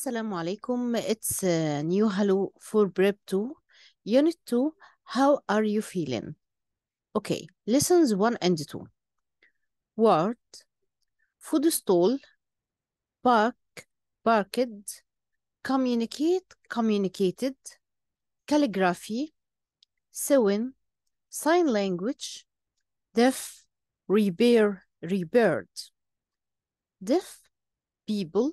Assalamu alaikum. It's a uh, new hello for Prep 2, Unit 2. How are you feeling? Okay, lessons 1 and 2. Word, food stall, park, parked, communicate, communicated, calligraphy, sewing, sign language, deaf, repair, rebirth Deaf people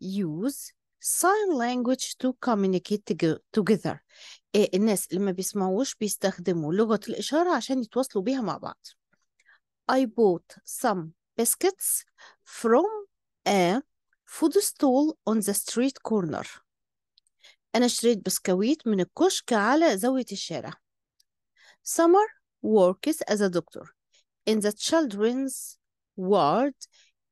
use sign language to communicate together الناس اللي ما بيسمعوش بيستخدموا لغة الإشارة عشان يتواصلوا بيها مع بعض I bought some biscuits from a food stall on the street corner أنا اشتريت بسكويت من الكشك على زاوية الشارع Summer works as a doctor in the children's ward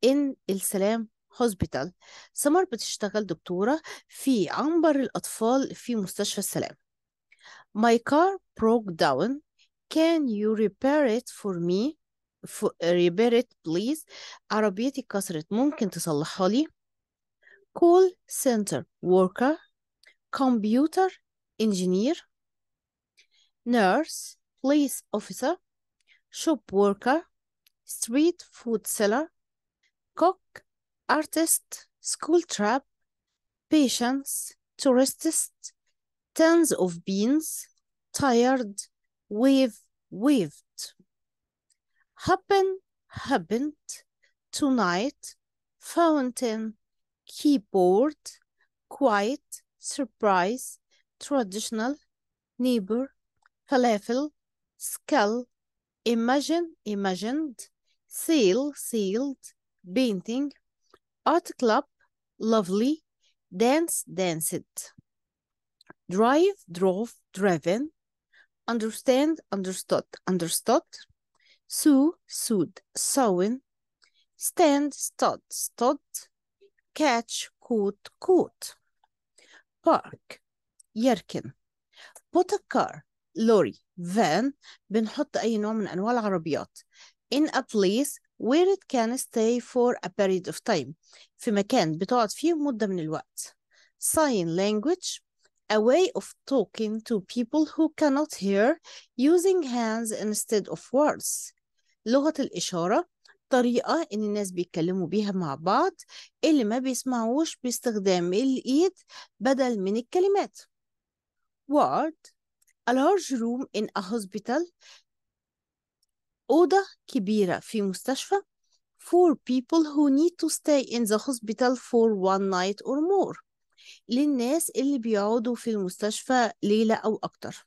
in السلام هوسبيتال سمر بتشتغل دكتورة في عنبر الأطفال في مستشفى السلام My car broke down Can you repair it for me? For, repair it please عربيتي كسرت ممكن تصلحها لي call center worker computer engineer nurse police officer shop worker street food seller cook artist, school trap, patience, tourists, tens of beans, tired, wave, waved. Happen, happened, tonight, fountain, keyboard, quiet, surprise, traditional, neighbor, falafel, skull, imagine, imagined, seal, sealed, painting, Art Club, Lovely, Dance, Danced. Drive, Drove, Driven. Understand, Understood, Understood. Sue, Sued, Sewing. Stand, stood, stood, Catch, Caught, Caught. Park, يركن put a car lorry, van بنحط أي نوع من أنواع العربيات in a place where it can stay for a period of time في مكان بتقعد فيه مدة من الوقت sign language a way of talking to people who cannot hear using hands instead of words لغة الإشارة طريقة إن الناس بيتكلموا بيها مع بعض اللي ما بيسمعوش باستخدام الإيد بدل من الكلمات Word, a large room in a hospital أوضة كبيرة في مستشفى for people who need to stay in the hospital for one night or more للناس اللي بيقعدوا في المستشفى ليلة أو أكتر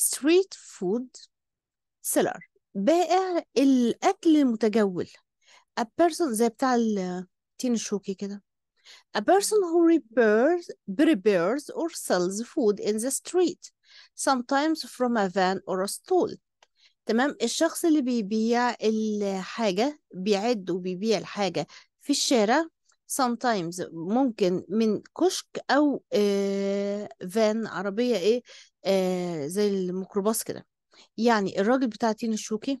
street food seller بائع الأكل المتجول a person زي بتاع التين الشوكي كده a person who repairs, prepares or sells food in the street sometimes from a van or a stall تمام الشخص اللي بيبيع الحاجة بيعد وبيبيع الحاجة في الشارع sometimes ممكن من كشك أو فان آه، عربية إيه آه، زي الميكروباص كده يعني الراجل بتاع تين الشوكي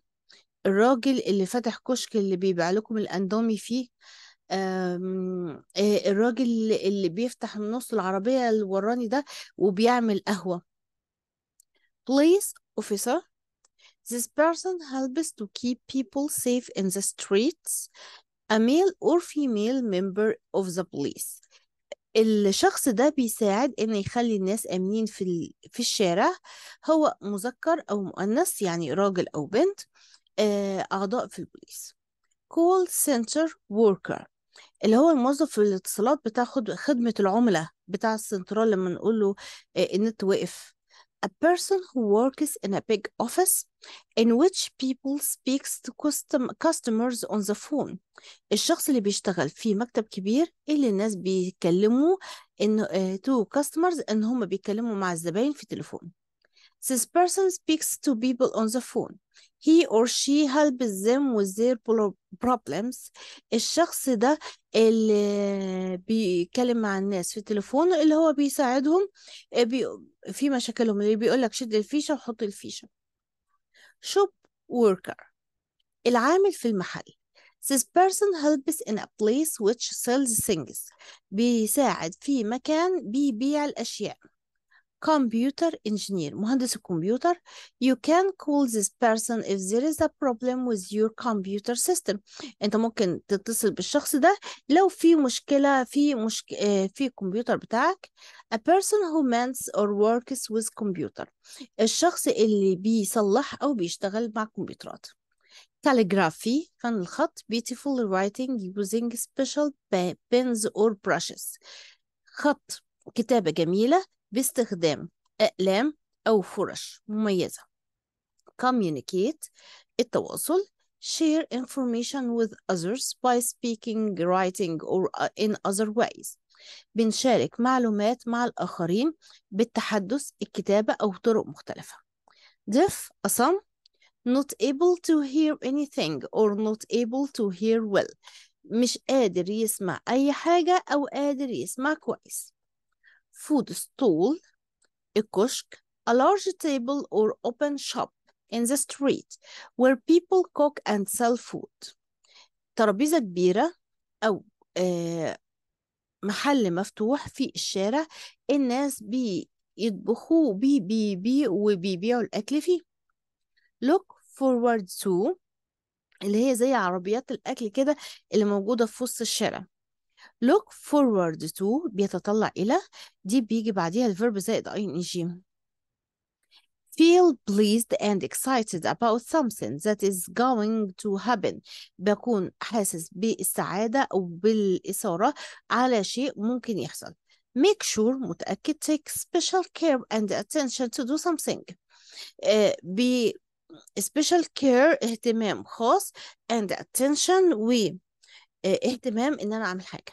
الراجل اللي فتح كشك اللي بيبيع لكم الأندومي فيه آه، الراجل اللي بيفتح النص نص العربية الوراني ده وبيعمل قهوة police officer This person helps to keep people safe in the streets, a male or female member of the police. الشخص ده بيساعد ان يخلي الناس آمنين في, ال... في الشارع هو مذكر أو مؤنث يعني راجل أو بنت آه، أعضاء في البوليس call center worker اللي هو الموظف في الاتصالات بتاخد خدمة العملاء بتاع السنترال لما نقول له آه، النت وقف a person who works in a big office in which people speaks to custom customers on the phone الشخص اللي بيشتغل في مكتب كبير اللي الناس بيتكلموا ان تو customers ان هم بيتكلموا مع الزباين في تليفون this person speaks to people on the phone he or she helps them with their problems الشخص ده اللي بيتكلم مع الناس في التليفون اللي هو بيساعدهم آه، في مشاكلهم اللي بيقول لك شد الفيشة وحط الفيشة shop worker العامل في المحل This person helps in a place which sells things بيساعد في مكان بيبيع الأشياء computer engineer مهندس الكمبيوتر you can call this person if there is a problem with your computer system انت ممكن تتصل بالشخص ده لو في مشكلة في مشك... في الكمبيوتر بتاعك a person who mends or works with computer الشخص اللي بيصلح او بيشتغل مع كمبيوترات calligraphy فن الخط beautiful writing using special pens or brushes خط كتابة جميلة باستخدام أقلام أو فرش مميزة communicate التواصل share information with others by speaking, writing or in other ways بنشارك معلومات مع الآخرين بالتحدث الكتابة أو طرق مختلفة deaf أصم not able to hear anything or not able to hear well مش قادر يسمع أي حاجة أو قادر يسمع كويس food stall, a kushk, a large table or open shop in the street where people cook and sell food. ترابيزة كبيرة أو آه، محل مفتوح في الشارع الناس بيطبخوا بي بي بي وبيبيعوا الأكل فيه. Look forward to اللي هي زي عربيات الأكل كده اللي موجودة في وسط الشارع. look forward to بيتطلع إلى دي بيجي بعديها الفيرب زائد ing feel pleased and excited about something that is going to happen بكون حاسس بالسعادة أو بالإثارة على شيء ممكن يحصل make sure متأكد take special care and attention to do something uh, ب special care اهتمام خاص and attention و اهتمام ان انا اعمل حاجه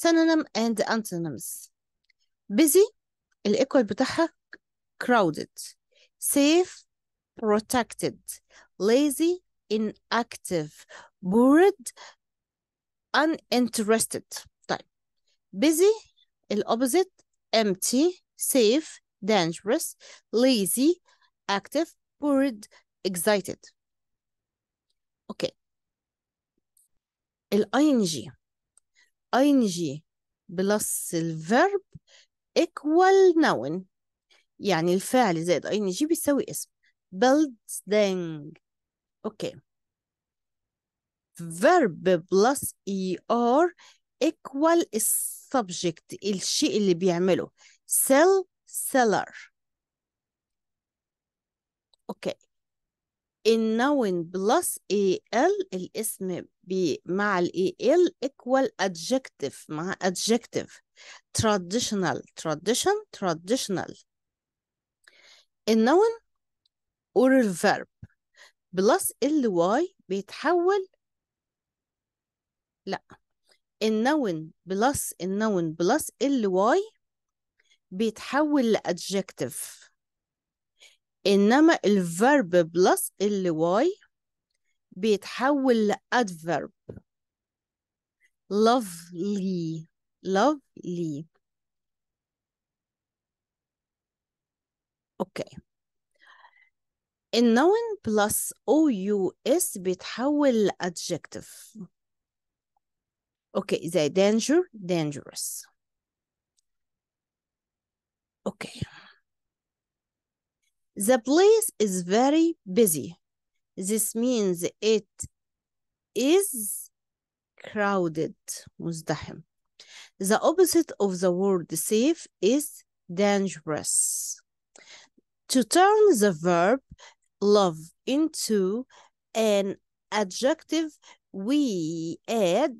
synonym and antonyms busy الايكوال بتاعها crowded safe protected lazy inactive bored uninterested طيب busy الopposite empty safe dangerous lazy active bored excited اوكي okay. الاي ان جي اي ان جي بلس الفيرب equal noun يعني الفعل زائد اي ان جي بيساوي اسم building اوكي verb plus er equal subject الشيء اللي بيعمله sell seller اوكي النون بلس ال الاسم مع الاي ال equal adjective مع adjective traditional tradition traditional النون or verb بلس ال واي بيتحول لا النون بلس النون بلس ال واي بيتحول لادجكتيف انما الفيرب بلس ال واي بيتحول لأدفرب lovely lovely اوكي النون بلس او يو اس بيتحول لادجكتيف اوكي زي danger dangerous اوكي The place is very busy This means it is crowded مزدحم The opposite of the word safe is dangerous. To turn the verb love into an adjective, we add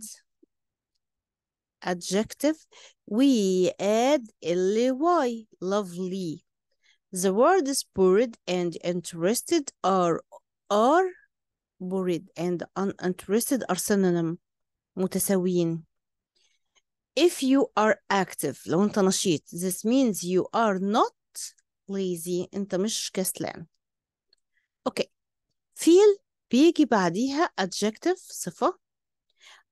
adjective, we add ly, lovely. The words bored and interested are are bored and uninterested are synonym متساويين if you are active لو انت نشيط this means you are not lazy انت مش كسلان okay feel بيجي بعديها adjective صفة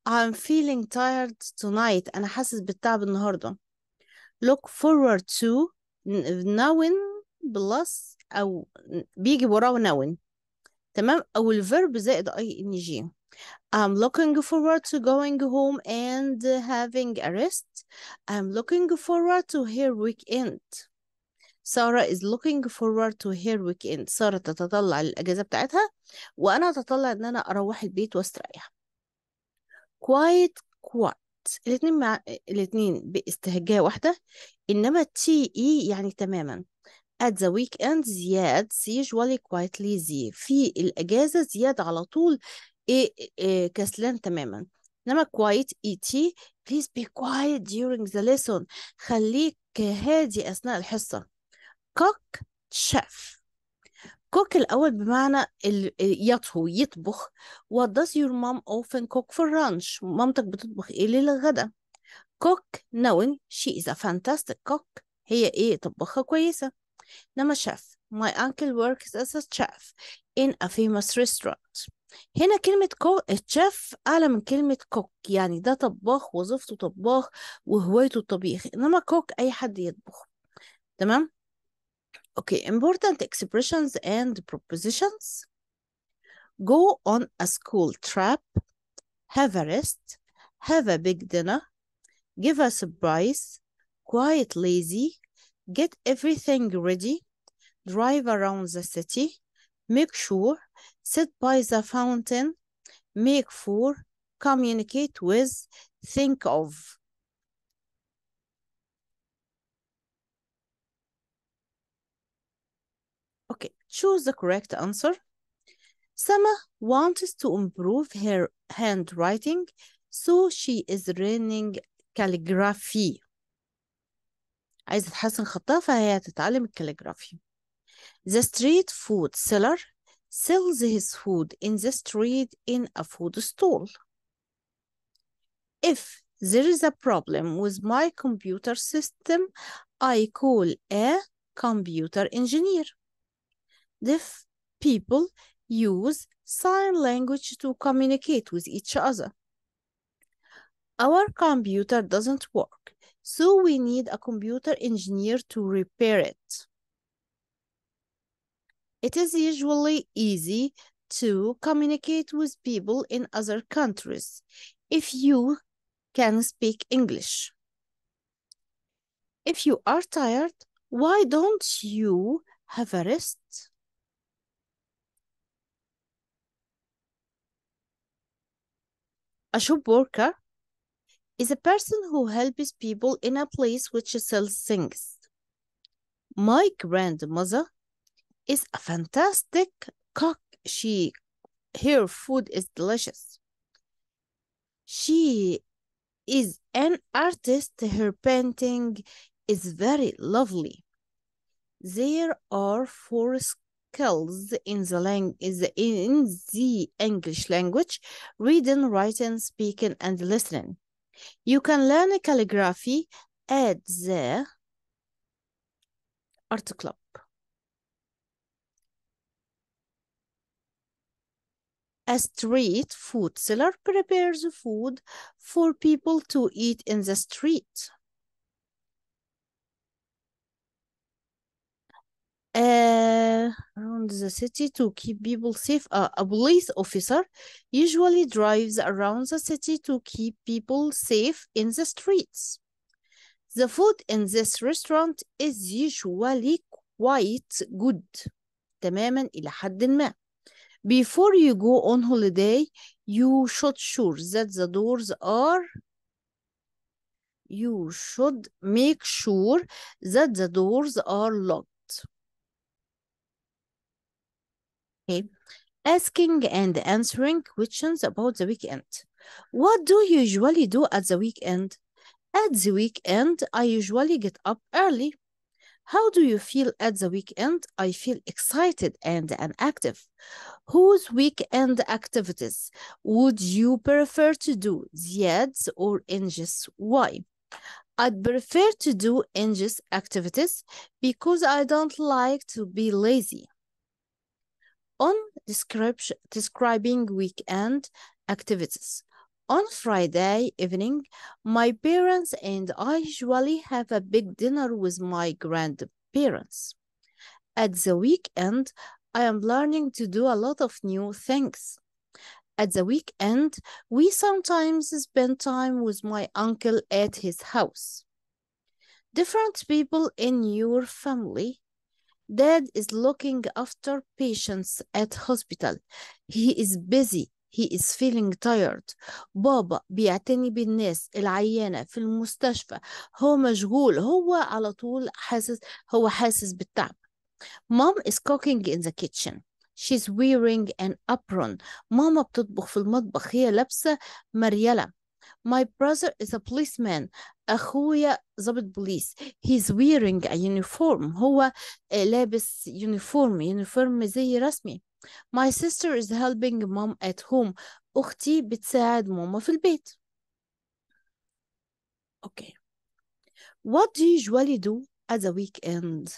I'm feeling tired tonight أنا حاسس بالتعب النهاردة look forward to knowing plus أو بيجي وراه knowing تمام او الفيرب زائد اي ان جي I'm looking forward to going home and having a rest. I'm looking forward to her weekend. سارة is looking forward to her weekend. سارة تتطلع للأجازة بتاعتها وأنا أتطلع إن أنا أروح البيت وأستريح. Quiet quiet الاتنين مع الاتنين باستهجاء واحدة إنما تي إي e يعني تماما at the weekend زياد usually quite lazy في الأجازة زياد على طول إيه, كسلان تماما إنما quiet إيتي please be quiet during the lesson خليك هادي أثناء الحصة cook chef cook الأول بمعنى يطهو يطبخ what does your mom often cook for lunch مامتك بتطبخ إيه للغدا cook knowing she is a fantastic cook هي إيه طبخة كويسة إنما شاف my uncle works as a chef in a famous restaurant هنا كلمة كو الشيف أعلى من كلمة كوك يعني ده طباخ وظيفته طباخ وهوايته الطبيخ إنما كوك أي حد يطبخ تمام Okay important expressions and propositions go on a school trip have a rest have a big dinner give a surprise quiet lazy Get everything ready, drive around the city, make sure, sit by the fountain, make for, communicate with, think of. Okay, choose the correct answer. Sama wants to improve her handwriting, so she is learning calligraphy. عايزة تحسن خطها فهي تتعلم الكاليجرافي The street food seller sells his food in the street in a food stall. If there is a problem with my computer system, I call a computer engineer. Deaf people use sign language to communicate with each other. Our computer doesn't work. So we need a computer engineer to repair it. It is usually easy to communicate with people in other countries if you can speak English. If you are tired, why don't you have a rest? A shop worker is a person who helps people in a place which sells things. My grandmother is a fantastic cook. She, her food is delicious. She is an artist. Her painting is very lovely. There are four skills in the, lang- in the English language reading, writing, speaking, and listening. You can learn calligraphy at the art club. A street food seller prepares food for people to eat in the street. around the city to keep people safe. Uh, a police officer usually drives around the city to keep people safe in the streets. The food in this restaurant is usually quite good. تماما إلى حد ما. Before you go on holiday, you should sure that the doors are you should make sure that the doors are locked. Okay. Asking and answering questions about the weekend. What do you usually do at the weekend? At the weekend, I usually get up early. How do you feel at the weekend? I feel excited and, and active. Whose weekend activities would you prefer to do, the ads or NGs? Why? I'd prefer to do NGs activities because I don't like to be lazy on describing weekend activities. On Friday evening, my parents and I usually have a big dinner with my grandparents. At the weekend, I am learning to do a lot of new things. At the weekend, we sometimes spend time with my uncle at his house. Different people in your family Dad is looking after patients at hospital. He is busy. He is feeling tired. بابا بيعتني بالناس العيانة في المستشفى. هو مشغول. هو على طول حاسس هو حاسس بالتعب. Mom is cooking in the kitchen. She's wearing an apron. ماما بتطبخ في المطبخ. هي لابسة مريلة. My brother is a policeman أخويا ضابط بوليس he's wearing a uniform هو لابس eh, uniform uniform زي رسمي my sister is helping mom at home أختي بتساعد ماما في البيت Okay What do you usually do at the weekend?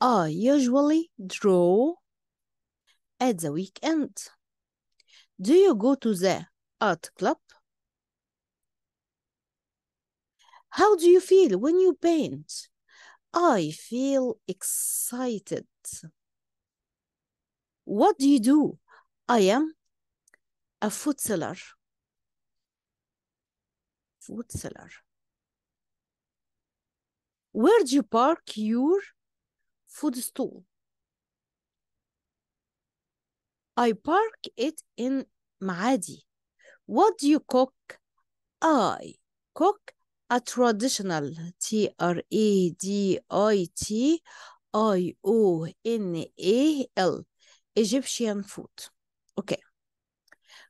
I usually draw at the weekend. Do you go to the art club? How do you feel when you paint? I feel excited. What do you do? I am a food seller. Food seller. Where do you park your food stall? I park it in Maadi. What do you cook? I cook a traditional T R E D I T I O N A L Egyptian food. Okay.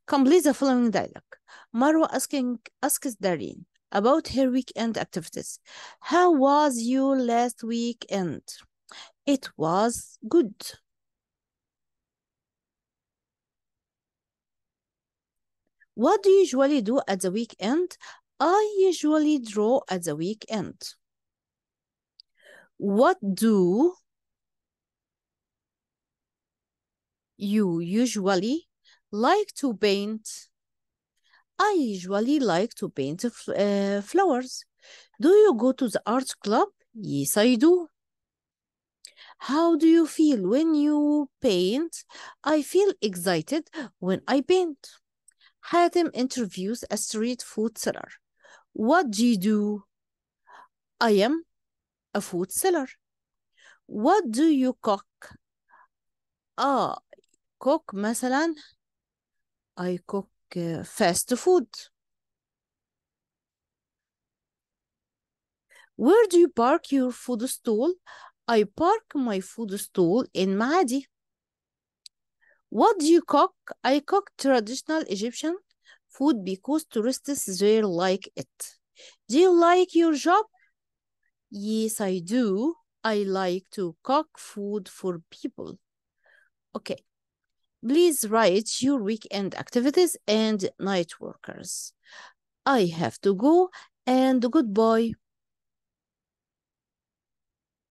Complete the following dialogue. Marwa asking asks Dareen about her weekend activities. How was your last weekend? It was good. What do you usually do at the weekend? I usually draw at the weekend. What do you usually like to paint? I usually like to paint uh, flowers. Do you go to the art club? Yes, I do. How do you feel when you paint? I feel excited when I paint. Hatem interviews a street food seller. What do you do? I am a food seller. What do you cook? I cook مثلا I cook fast food. Where do you park your food stall? I park my food stall in Madī. What do you cook? I cook traditional Egyptian food because tourists they like it. Do you like your job? Yes, I do. I like to cook food for people. Okay. Please write your weekend activities and night workers. I have to go and goodbye.